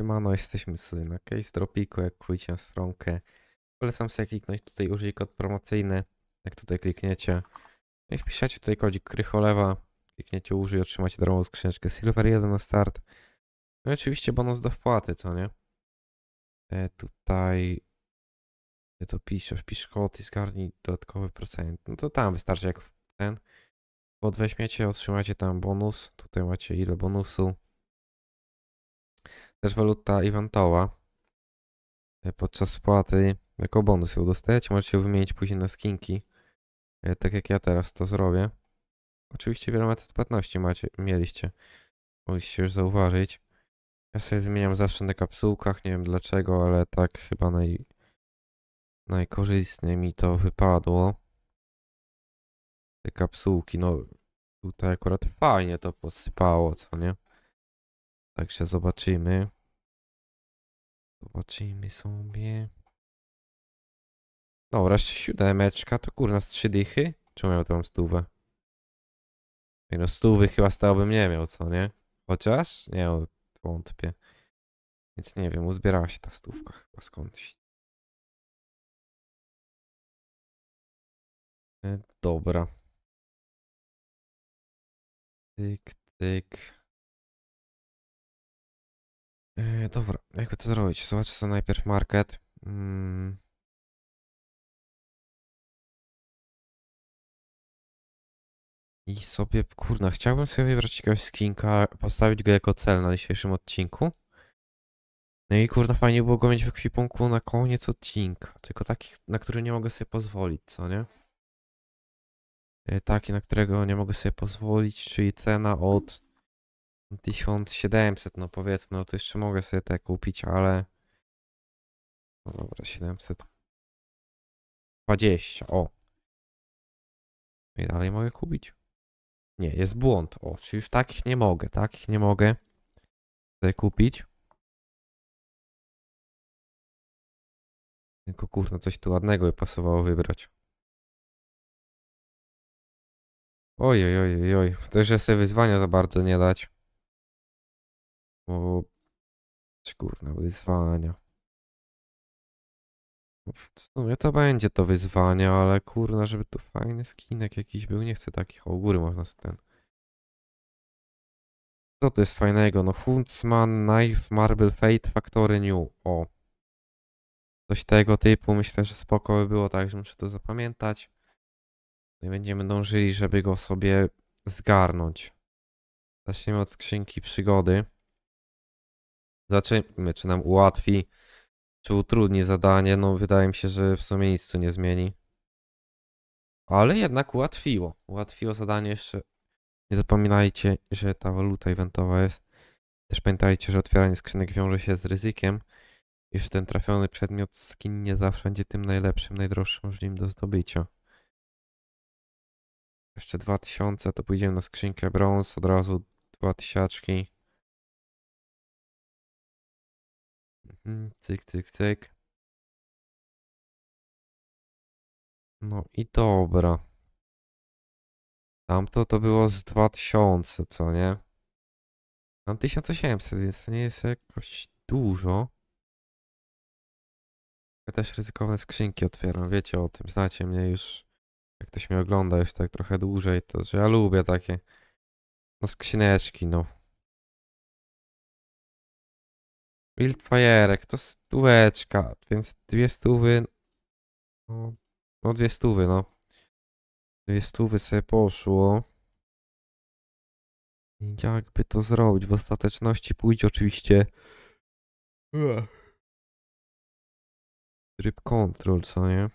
Siemano, jesteśmy sobie na Case Dropiku, jak kupicie na stronkę. Polecam sobie kliknąć tutaj użyj kod promocyjny. Jak tutaj klikniecie no i wpiszecie tutaj kodzik Krycholewa, klikniecie użyj, otrzymacie darmową skrzyneczkę Silver 1 na start. No i oczywiście bonus do wpłaty, co nie? E, tutaj gdzie to pisze, wpisz kod i zgarnij dodatkowy procent. No to tam wystarczy jak ten. Kod weźmiecie, otrzymacie tam bonus. Tutaj macie ile bonusu. Też waluta eventowa. E, podczas spłaty jako bonus ją dostajecie. Możecie ją wymienić później na skinki. E, tak jak ja teraz to zrobię. Oczywiście wiele metod płatności macie, mieliście. Mogliście już zauważyć. Ja sobie zmieniam zawsze na kapsułkach, nie wiem dlaczego, ale tak chyba naj... najkorzystniej mi to wypadło. Te kapsułki, no tutaj akurat fajnie to posypało, co nie? Także zobaczymy. Zobaczymy sobie. No, jeszcze siódemeczka, to kurna z trzy dychy? Czemu ja tam stówę? Nie no, stówy chyba stałbym nie miał, co nie? Chociaż? Nie, no, wątpię. Więc nie wiem, uzbierała się ta stówka chyba skądś. E, dobra. Tyk, tyk. E, dobra, jakby to zrobić? Zobaczę sobie najpierw market. Mm. I sobie, kurna, chciałbym sobie wybrać jakiegoś skinka, postawić go jako cel na dzisiejszym odcinku. No i kurna, fajnie było go mieć w ekwipunku na koniec odcinka. Tylko takich, na który nie mogę sobie pozwolić, co nie? E, taki, na którego nie mogę sobie pozwolić, czyli cena od 1700, no powiedzmy, no to jeszcze mogę sobie te kupić, ale... No dobra, 720, o. No I dalej mogę kupić. Nie, jest błąd, o, czy już takich nie mogę, takich nie mogę tutaj kupić. Tylko kurna, coś tu ładnego by pasowało wybrać. Oj, oj, oj, oj, też ja sobie wyzwania za bardzo nie dać. O, kurna, wyzwania. No, w sumie to będzie to wyzwanie, ale kurna, żeby to fajny skinek jakiś był. Nie chcę takich. O, góry można ten. Co to jest fajnego? No Huntsman, Knife, Marble Fate, Factory New. O. Coś tego typu. Myślę, że spoko by było, że muszę to zapamiętać. No i będziemy dążyli, żeby go sobie zgarnąć. Zaczniemy od skrzynki przygody. Zaczynamy, czy nam ułatwi, czy utrudni zadanie. No, wydaje mi się, że w sumie nic tu nie zmieni. Ale jednak ułatwiło. Ułatwiło zadanie jeszcze. Nie zapominajcie, że ta waluta eventowa jest. Też pamiętajcie, że otwieranie skrzynek wiąże się z ryzykiem, iż ten trafiony przedmiot skin nie zawsze będzie tym najlepszym, najdroższym możliwym do zdobycia. Jeszcze 2000, to pójdziemy na skrzynkę brąz, od razu dwa tysiaczki. Mm, cyk, cyk, cyk. No i dobra. Tamto to było z 2000, co nie? Mam 1800, więc to nie jest jakoś dużo. Ja też ryzykowne skrzynki otwieram, wiecie o tym, znacie mnie już. Jak ktoś mnie ogląda już tak trochę dłużej, to że ja lubię takie no skrzyneczki, no. Wildfire'ek to stóweczka, więc dwie stówy. No, no dwie stówy, no. Dwie stówy sobie poszło. Jakby to zrobić? W ostateczności pójdzie oczywiście. Tryb control, co nie?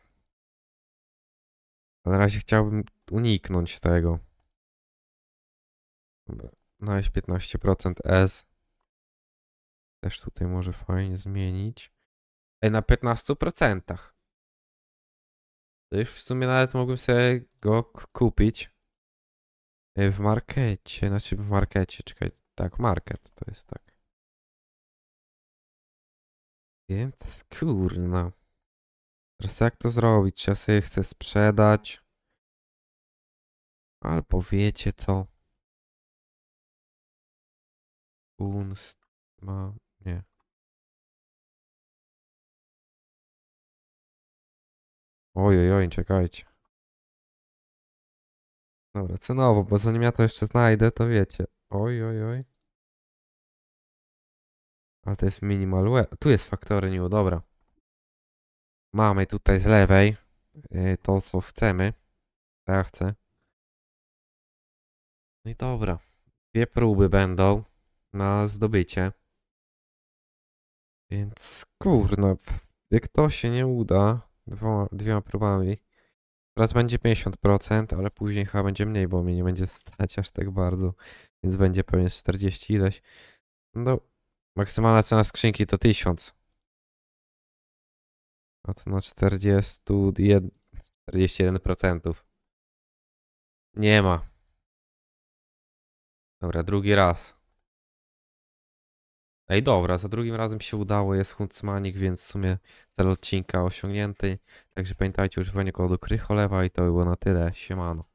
Na razie chciałbym uniknąć tego. Dobra, na no 15% S. Też tutaj może fajnie zmienić. E, na 15%. To już w sumie nawet mogłem sobie go kupić. E, w markecie, znaczy w markecie, czekaj. Tak, market to jest tak. Więc kurna. Teraz jak to zrobić? Czy ja sobie chcę sprzedać? Albo wiecie co? Kunst ma nie. Ojej, oj, czekajcie. Dobra, cenowo, bo zanim ja to jeszcze znajdę, to wiecie. Oj, oj, oj. Ale to jest minimal Tu jest faktory new, dobra. Mamy tutaj z lewej y, to, co chcemy. Ja chcę. No i dobra. Dwie próby będą na zdobycie. Więc kurno, jak to się nie uda dwoma, dwiema próbami, raz będzie 50%, ale później chyba będzie mniej, bo mnie nie będzie stać aż tak bardzo, więc będzie pewnie 40 ileś. No, maksymalna cena skrzynki to 1000. No to na 41, 41%. Nie ma. Dobra, drugi raz. Ej, dobra, za drugim razem się udało, jest Huntsmanik, więc w sumie cel odcinka osiągnięty. Także pamiętajcie, używaniu kodu Krycholewa i to było na tyle. Siemano.